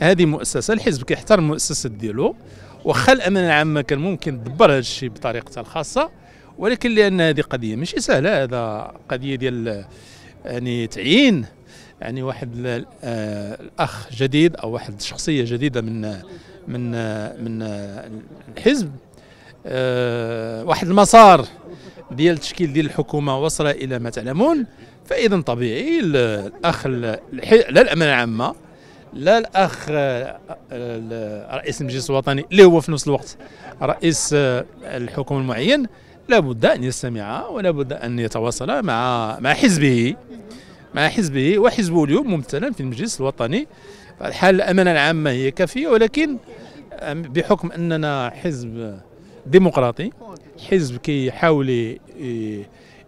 هذه مؤسسه الحزب كيحترم المؤسسه ديالو وخا الامانه العامه كان ممكن دبر هذا الشيء بطريقتها الخاصه ولكن لان هذه قضيه ماشي سهله هذا قضيه ديال يعني تعيين يعني واحد الاخ آه، جديد او واحد شخصيه جديده من من من الحزب آه، واحد المسار ديال التشكيل ديال الحكومه وصل الى ما تعلمون فاذا طبيعي الاخ لا الامانه العامه لا الاخ آه، آه، رئيس المجلس الوطني اللي هو في نفس الوقت رئيس آه، الحكم المعين لابد ان يستمع ولابد ان يتواصل مع مع حزبه مع حزبه وحزبه اليوم ممثلا في المجلس الوطني الحال الامانه العامه هي كافيه ولكن بحكم اننا حزب ديمقراطي حزب كيحاول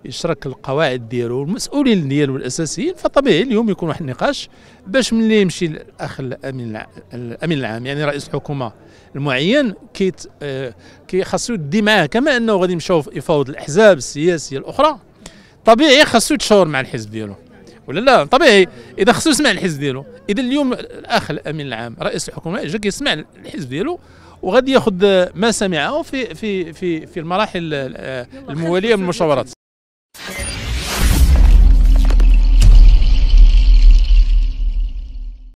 يشرك القواعد ديالو والمسؤولين ديالو الاساسيين فطبيعي اليوم يكون واحد النقاش باش ملي يمشي الاخ الامين الامين العام يعني رئيس الحكومه المعين كيت آه، كي خاصو يدي معاه كما انه غادي يمشاو يفاوض الاحزاب السياسيه الاخرى طبيعي خاصو يتشاور مع الحزب ديالو ولا لا طبيعي اذا خاصو يسمع الحزب ديالو اذا اليوم الاخ الامين العام رئيس الحكومه جا كيسمع الحزب ديالو وغادي ياخذ ما سمعه في في في في المراحل آه، المواليه من المشاورات